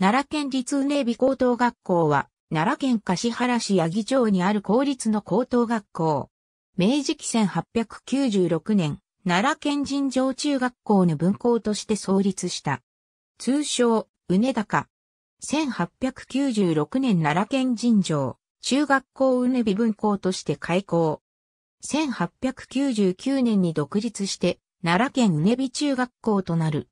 奈良県立梅営美高等学校は、奈良県柏原市八木町にある公立の高等学校。明治期1896年、奈良県人上中学校の分校として創立した。通称、うねだか。1896年奈良県人上、中学校うねび分校として開校。1899年に独立して、奈良県うねび中学校となる。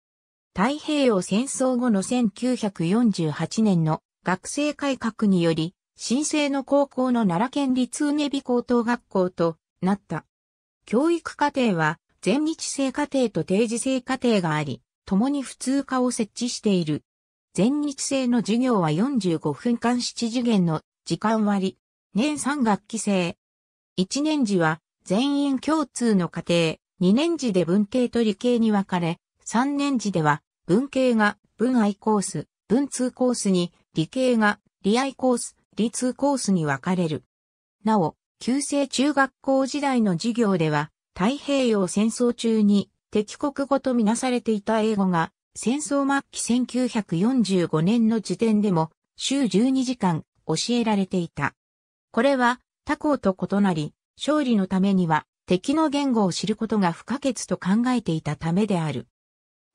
太平洋戦争後の1948年の学生改革により、新生の高校の奈良県立梅美高等学校となった。教育課程は、全日制課程と定時制課程があり、共に普通科を設置している。全日制の授業は45分間7次元の時間割、年3学期制。1年時は全員共通の課程、2年時で文系と理系に分かれ、3年時では、文系が文愛コース、文通コースに、理系が理愛コース、理通コースに分かれる。なお、旧制中学校時代の授業では、太平洋戦争中に敵国語とみなされていた英語が、戦争末期1945年の時点でも、週12時間教えられていた。これは、他校と異なり、勝利のためには敵の言語を知ることが不可欠と考えていたためである。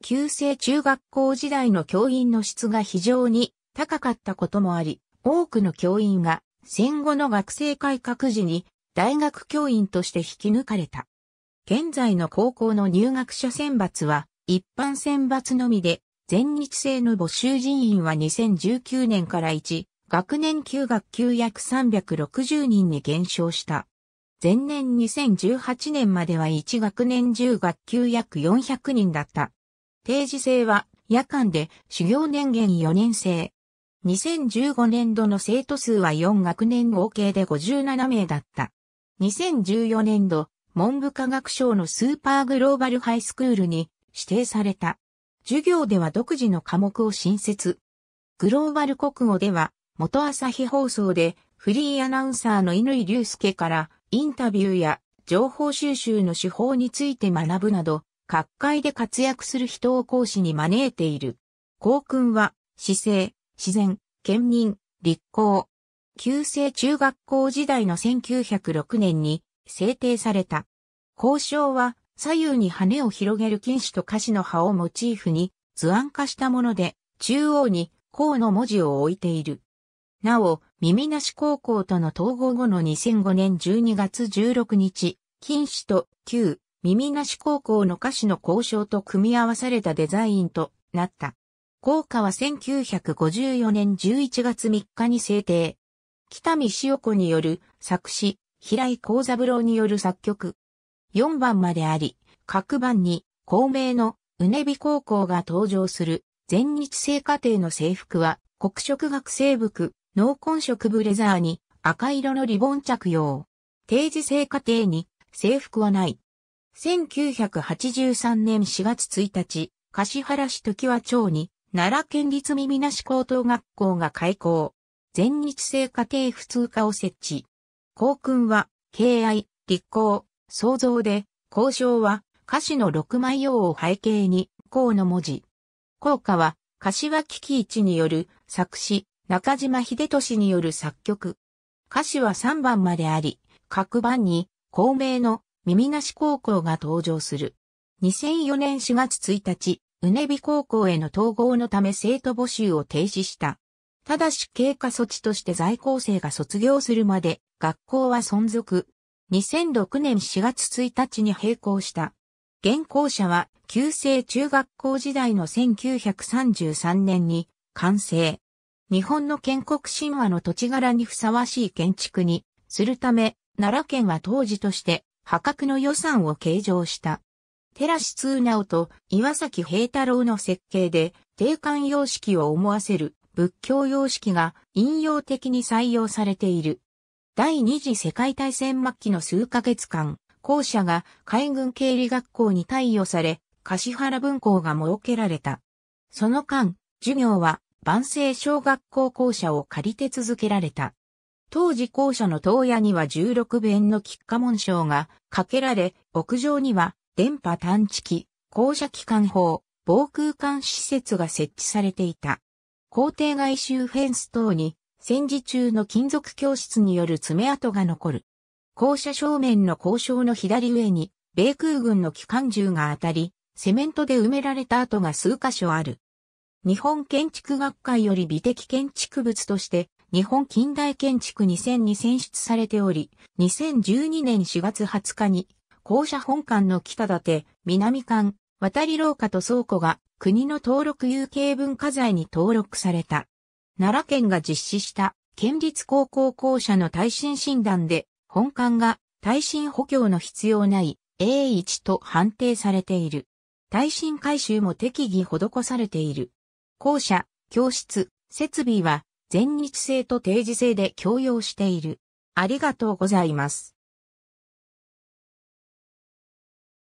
旧制中学校時代の教員の質が非常に高かったこともあり、多くの教員が戦後の学生改革時に大学教員として引き抜かれた。現在の高校の入学者選抜は一般選抜のみで、全日制の募集人員は2019年から1、学年休学休約360人に減少した。前年2018年までは1学年10学休約400人だった。定時制は夜間で修行年限4年生。2015年度の生徒数は4学年合計で57名だった。2014年度、文部科学省のスーパーグローバルハイスクールに指定された。授業では独自の科目を新設。グローバル国語では、元朝日放送でフリーアナウンサーの井隆介からインタビューや情報収集の手法について学ぶなど、各界で活躍する人を講師に招いている。校訓は、姿勢、自然、県民、立候。旧制中学校時代の1906年に制定された。校章は左右に羽を広げる金糸と菓子の葉をモチーフに図案化したもので、中央に校の文字を置いている。なお、耳なし高校との統合後の2005年12月16日、金糸と旧耳なし高校の歌詞の交渉と組み合わされたデザインとなった。校歌は1954年11月3日に制定。北見塩子による作詞、平井幸三郎による作曲。4番まであり、各番に、公明のうねび高校が登場する、全日制課程の制服は、黒色学生服、濃紺色ブレザーに、赤色のリボン着用。定時制課程に、制服はない。1983年4月1日、柏原市時和町に奈良県立耳なし高等学校が開校。全日制家庭普通科を設置。校訓は、敬愛、立校、創造で、校章は、歌詞の六枚用を背景に、校の文字。校歌は、柏木喜一による作詞、中島秀俊による作曲。歌詞は3番まであり、各番に、校名の耳なし高校が登場する。2004年4月1日、うねび高校への統合のため生徒募集を停止した。ただし経過措置として在校生が卒業するまで学校は存続。2006年4月1日に閉校した。現校舎は旧制中学校時代の1933年に完成。日本の建国神話の土地柄にふさわしい建築にするため、奈良県は当時として破格の予算を計上した。寺師通直と岩崎平太郎の設計で、定冠様式を思わせる仏教様式が引用的に採用されている。第二次世界大戦末期の数ヶ月間、校舎が海軍経理学校に貸与され、橿原分校が設けられた。その間、授業は万世小学校校舎を借りて続けられた。当時校舎の東屋には16弁の喫下紋章がかけられ、屋上には電波探知機、校舎機関砲、防空間施設が設置されていた。校庭外周フェンス等に戦時中の金属教室による爪痕が残る。校舎正面の校章の左上に米空軍の機関銃が当たり、セメントで埋められた跡が数箇所ある。日本建築学会より美的建築物として日本近代建築2000に選出されており、2012年4月20日に、校舎本館の北建、て、南館、渡り廊下と倉庫が国の登録有形文化財に登録された。奈良県が実施した県立高校校舎の耐震診断で、本館が耐震補強の必要ない A1 と判定されている。耐震改修も適宜施されている。校舎、教室、設備は全日制と定時制で共用している。ありがとうございます。